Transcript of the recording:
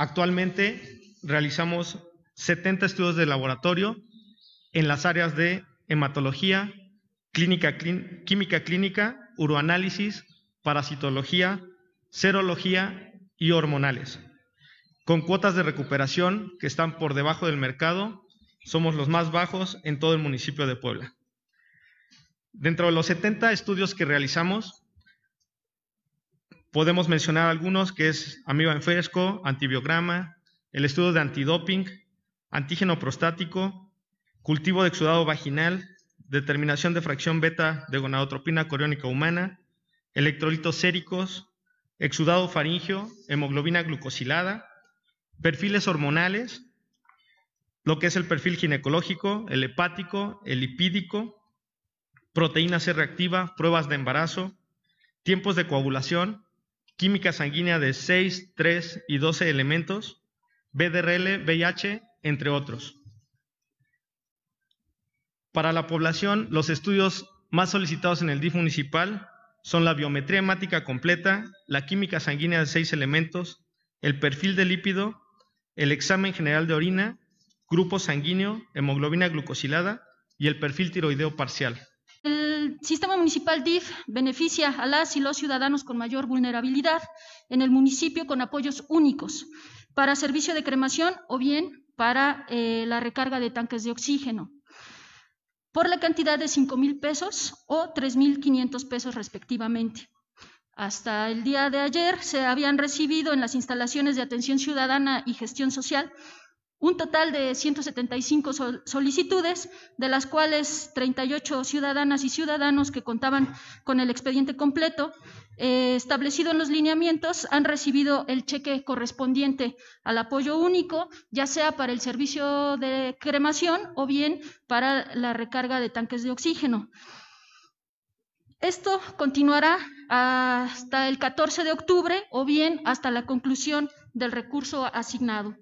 Actualmente realizamos 70 estudios de laboratorio en las áreas de hematología, clínica, química clínica, uroanálisis, parasitología, serología y hormonales. Con cuotas de recuperación que están por debajo del mercado, somos los más bajos en todo el municipio de Puebla. Dentro de los 70 estudios que realizamos, Podemos mencionar algunos que es amigo en fresco, antibiograma, el estudio de antidoping, antígeno prostático, cultivo de exudado vaginal, determinación de fracción beta de gonadotropina coriónica humana, electrolitos séricos, exudado faringio, hemoglobina glucosilada, perfiles hormonales, lo que es el perfil ginecológico, el hepático, el lipídico, proteína C reactiva, pruebas de embarazo, tiempos de coagulación, química sanguínea de 6, 3 y 12 elementos, BDRL, VIH, entre otros. Para la población, los estudios más solicitados en el DIF municipal son la biometría hemática completa, la química sanguínea de 6 elementos, el perfil de lípido, el examen general de orina, grupo sanguíneo, hemoglobina glucosilada y el perfil tiroideo parcial sistema municipal DIF beneficia a las y los ciudadanos con mayor vulnerabilidad en el municipio con apoyos únicos para servicio de cremación o bien para eh, la recarga de tanques de oxígeno por la cantidad de 5 mil pesos o 3 mil 500 pesos respectivamente. Hasta el día de ayer se habían recibido en las instalaciones de atención ciudadana y gestión social un total de 175 solicitudes, de las cuales 38 ciudadanas y ciudadanos que contaban con el expediente completo eh, establecido en los lineamientos han recibido el cheque correspondiente al apoyo único, ya sea para el servicio de cremación o bien para la recarga de tanques de oxígeno. Esto continuará hasta el 14 de octubre o bien hasta la conclusión del recurso asignado.